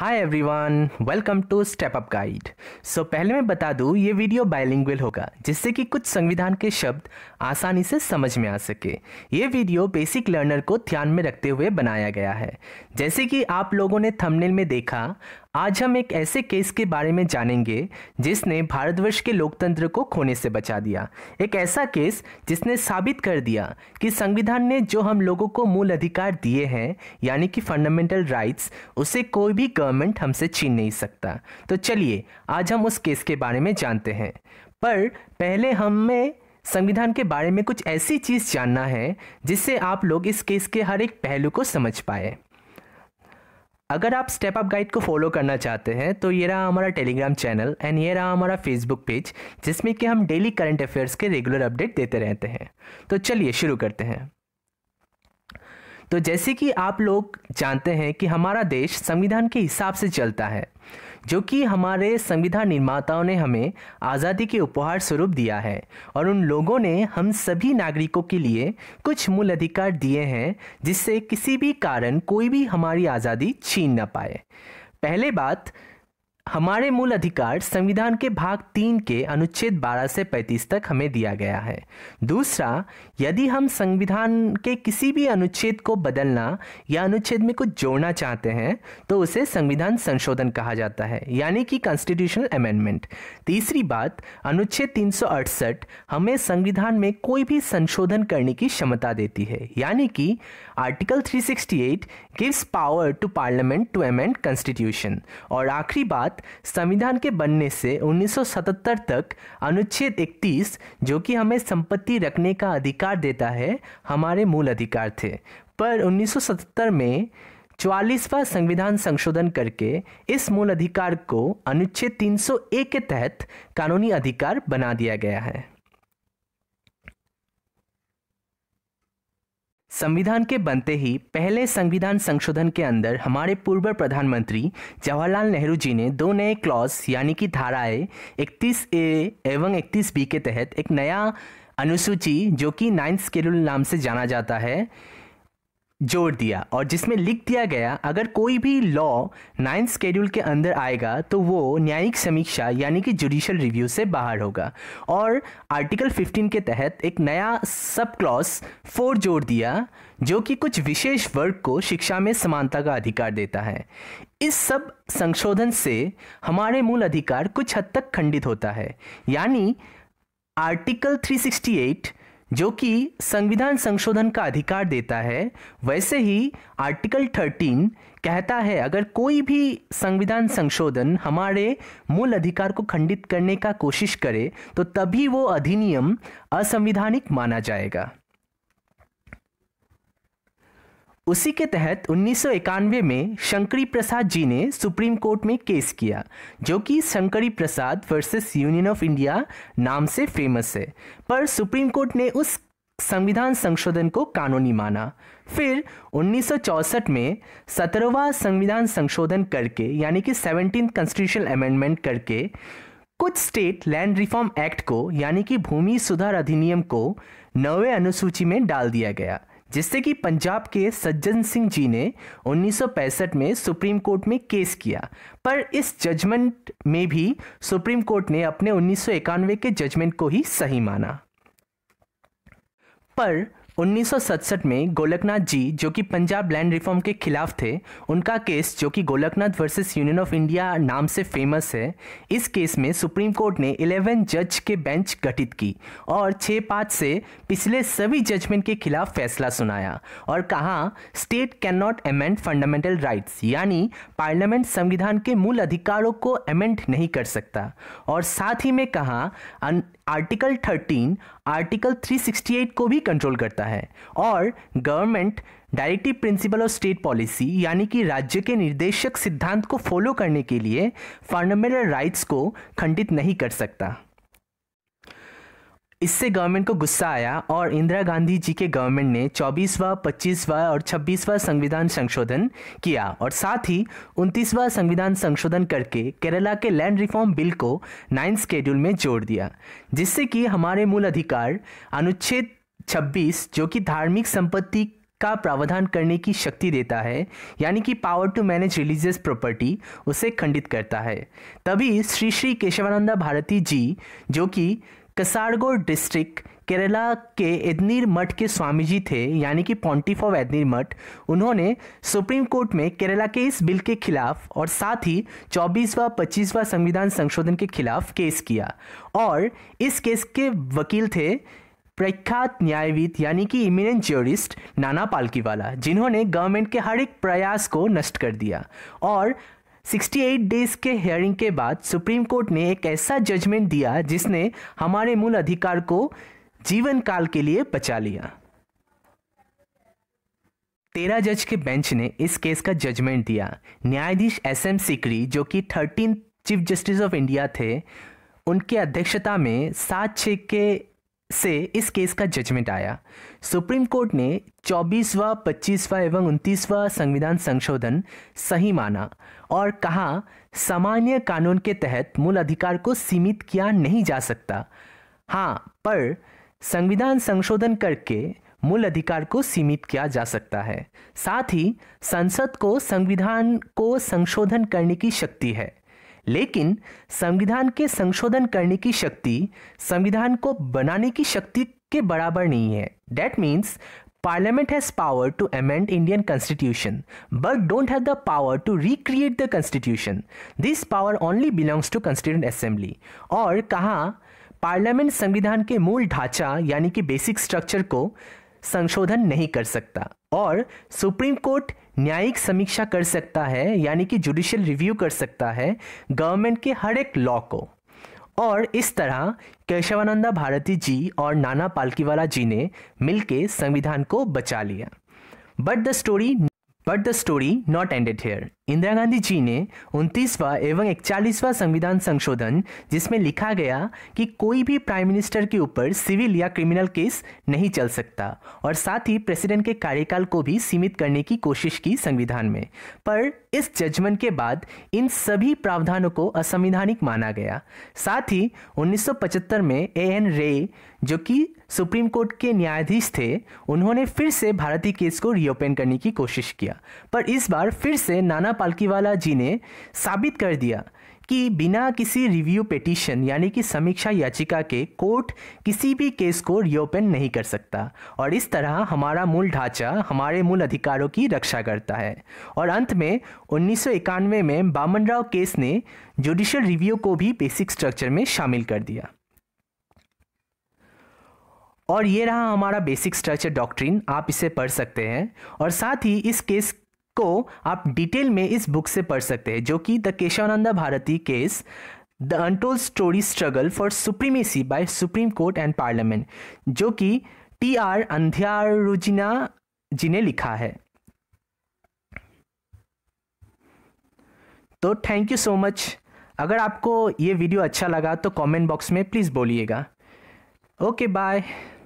hi everyone welcome to step up guide so पहले मैं बता दूं ये वीडियो बाइलिंगुअल होगा जिससे कि कुछ संविधान के शब्द आसानी से समझ में आ सके ये वीडियो बेसिक लर्नर को ध्यान में रखते हुए बनाया गया है जैसे कि आप लोगों ने थंबनेल में देखा आज हम एक ऐसे केस के बारे में जानेंगे जिसने भारतवर्ष के लोकतंत्र को खोने से बचा दिया एक ऐसा केस जिसने साबित कर दिया कि संविधान ने जो हम लोगों को मूल अधिकार दिए हैं यानी कि फंडामेंटल राइट्स उसे कोई भी गवर्नमेंट हमसे छीन नहीं सकता तो चलिए आज हम उस केस के बारे में जानते हैं पर पहले हमें संविधान के बारे में कुछ ऐसी चीज़ जानना है जिससे आप लोग इस केस के हर एक पहलू को समझ पाए अगर आप स्टेप अप गाइड को फॉलो करना चाहते हैं तो ये रहा हमारा टेलीग्राम चैनल एंड ये रहा हमारा फेसबुक पेज जिसमें कि हम डेली करंट अफेयर्स के रेगुलर अपडेट देते रहते हैं तो चलिए शुरू करते हैं तो जैसे कि आप लोग जानते हैं कि हमारा देश संविधान के हिसाब से चलता है जो कि हमारे संविधान निर्माताओं ने हमें आज़ादी के उपहार स्वरूप दिया है और उन लोगों ने हम सभी नागरिकों के लिए कुछ मूल अधिकार दिए हैं जिससे किसी भी कारण कोई भी हमारी आज़ादी छीन ना पाए पहले बात हमारे मूल अधिकार संविधान के भाग तीन के अनुच्छेद 12 से 35 तक हमें दिया गया है दूसरा यदि हम संविधान के किसी भी अनुच्छेद को बदलना या अनुच्छेद में कुछ जोड़ना चाहते हैं तो उसे संविधान संशोधन कहा जाता है यानी कि कॉन्स्टिट्यूशनल अमेंडमेंट तीसरी बात अनुच्छेद तीन हमें संविधान में कोई भी संशोधन करने की क्षमता देती है यानी कि article 368 gives power to parliament to amend constitution और आखिरी बात साथ संविधान के बनने से 1977 तक अनुच्छेद 31 जो कि हमें संपत्ति रखने का अधिकार देता है हमारे मूल अधिकार थे पर 1977 में चवालीसवा संविधान संशोधन करके इस मूल अधिकार को अनुच्छेद 301 के तहत कानूनी अधिकार बना दिया गया है संविधान के बनते ही पहले संविधान संशोधन के अंदर हमारे पूर्व प्रधानमंत्री जवाहरलाल नेहरू जी ने दो नए क्लॉज यानी कि धाराएं इकतीस ए एवं इकतीस बी के तहत एक नया अनुसूची जो कि नाइन्थ स्केड्यूल नाम से जाना जाता है जोड़ दिया और जिसमें लिख दिया गया अगर कोई भी लॉ नाइन्थ स्केड्यूल के अंदर आएगा तो वो न्यायिक समीक्षा यानी कि जुडिशल रिव्यू से बाहर होगा और आर्टिकल 15 के तहत एक नया सब क्लॉस फोर जोड़ दिया जो कि कुछ विशेष वर्ग को शिक्षा में समानता का अधिकार देता है इस सब संशोधन से हमारे मूल अधिकार कुछ हद तक खंडित होता है यानी आर्टिकल 368 जो कि संविधान संशोधन का अधिकार देता है वैसे ही आर्टिकल 13 कहता है अगर कोई भी संविधान संशोधन हमारे मूल अधिकार को खंडित करने का कोशिश करे तो तभी वो अधिनियम असंविधानिक माना जाएगा उसी के तहत उन्नीस में शंकरी प्रसाद जी ने सुप्रीम कोर्ट में केस किया जो कि Shankari Prasad versus union of India नाम से फेमस है पर सुप्रीम कोर्ट ने उस संविधान संशोधन को कानूनी माना फिर 1964 में सत्रहवा संविधान संशोधन करके यानी कि सेवनटीन कॉन्स्टिट्यूशन अमेंडमेंट करके कुछ स्टेट लैंड रिफॉर्म एक्ट को यानी कि भूमि सुधार अधिनियम को नवे अनुसूची में डाल दिया गया जिससे कि पंजाब के सज्जन सिंह जी ने 1965 में सुप्रीम कोर्ट में केस किया पर इस जजमेंट में भी सुप्रीम कोर्ट ने अपने उन्नीस के जजमेंट को ही सही माना पर 1967 में गोलकनाथ जी जो कि पंजाब लैंड रिफॉर्म के खिलाफ थे उनका केस जो कि Golaknath versus union of India नाम से फेमस है इस केस में सुप्रीम कोर्ट ने 11 जज के बेंच गठित की और 6 पाँच से पिछले सभी जजमेंट के खिलाफ फैसला सुनाया और कहा state can not amend fundamental rights यानी पार्लियामेंट संविधान के मूल अधिकारों को अमेंड नहीं कर सकता और साथ ही में कहा आर्टिकल थर्टीन आर्टिकल थ्री को भी कंट्रोल करता है है और government directive principle of state policy यानी कि राज्य के निर्देशक सिद्धांत को फॉलो करने के लिए फंडामेंटल राइट्स को खंडित नहीं कर सकता इससे गवर्नमेंट को गुस्सा आया और इंदिरा गांधी जी के गवर्नमेंट ने 24वां, 25वां और 26वां संविधान संशोधन किया और साथ ही 29वां संविधान संशोधन करके केरला के लैंड रिफॉर्म बिल को नाइन्थ स्केड्यूल में जोड़ दिया जिससे कि हमारे मूल अधिकार अनुच्छेद छब्बीस जो कि धार्मिक संपत्ति का प्रावधान करने की शक्ति देता है यानी कि power to manage religious property उसे खंडित करता है तभी श्री श्री केशवानंदा भारती जी जो कि कसारगोड डिस्ट्रिक्ट केरला के एदनीर मठ के स्वामी जी थे यानी कि पॉन्टिफ ऑफ एदनीर मठ उन्होंने सुप्रीम कोर्ट में केरला के इस बिल के खिलाफ और साथ ही 24वां 25वां संविधान संशोधन के खिलाफ केस किया और इस केस के वकील थे प्रख्यात न्यायविद यानी कि इमिनेंट ज्योरिस्ट नाना पालकीवाला जिन्होंने गवर्नमेंट के हर एक प्रयास को नष्ट कर दिया और 68 डेज के हियरिंग के बाद सुप्रीम कोर्ट ने एक ऐसा जजमेंट दिया जिसने हमारे मूल अधिकार को जीवन काल के लिए बचा लिया तेरह जज के बेंच ने इस केस का जजमेंट दिया न्यायाधीश एस एम सिकरी जो कि thirteen chief justice of India थे उनके अध्यक्षता में सात छः के से इस केस का जजमेंट आया सुप्रीम कोर्ट ने 24वां, 25वां एवं 29वां संविधान संशोधन सही माना और कहा सामान्य कानून के तहत मूल अधिकार को सीमित किया नहीं जा सकता हाँ पर संविधान संशोधन करके मूल अधिकार को सीमित किया जा सकता है साथ ही संसद को संविधान को संशोधन करने की शक्ति है लेकिन संविधान के संशोधन करने की शक्ति संविधान को बनाने की शक्ति के बराबर नहीं है that means parliament has power to amend Indian constitution but don't have the power to recreate the constitution this power only belongs to constituent assembly और कहा पार्लियामेंट संविधान के मूल ढांचा यानी कि बेसिक स्ट्रक्चर को संशोधन नहीं कर सकता और सुप्रीम कोर्ट न्यायिक समीक्षा कर सकता है यानी कि जुडिशियल रिव्यू कर सकता है गवर्नमेंट के हर एक लॉ को और इस तरह केशवानंदा भारती जी और नाना पालकीवाला जी ने मिलकर संविधान को बचा लिया but the story but the story not ended here Indira Gandhi ji ने उनतीसवां एवं इकचालीसवा संविधान संशोधन जिसमें लिखा गया कि कोई भी प्राइम मिनिस्टर के ऊपर सिविल या क्रिमिनल केस नहीं चल सकता और साथ ही प्रेसिडेंट के कार्यकाल को भी सीमित करने की कोशिश की संविधान में पर इस जजमेंट के बाद इन सभी प्रावधानों को असंवैधानिक माना गया साथ ही 1975 में ए एन रे जो कि सुप्रीम कोर्ट के न्यायाधीश थे उन्होंने फिर से भारतीय केस को रीओपन करने की कोशिश किया पर इस बार फिर से नाना पालकीवाला जी ने साबित कर दिया कि बिना किसी रिव्यू पिटीशन यानी कि समीक्षा याचिका के कोर्ट किसी भी केस को रिओपन नहीं कर सकता और इस तरह हमारा मूल ढांचा हमारे मूल अधिकारों की रक्षा करता है और अंत में उन्नीस में बामन राव केस ने जुडिशल रिव्यू को भी बेसिक स्ट्रक्चर में शामिल कर दिया और ये रहा हमारा बेसिक स्ट्रक्चर डॉक्ट्रिन आप इसे पढ़ सकते हैं और साथ ही इस केस को आप डिटेल में इस बुक से पढ़ सकते हैं जो कि the Kesavananda Bharati case the untold story struggle for supremacy by supreme court and parliament जो कि टी आर अंध्यारुजिना जी ने लिखा है तो थैंक यू सो मच अगर आपको ये वीडियो अच्छा लगा तो कमेंट बॉक्स में प्लीज़ बोलिएगा ओके बाय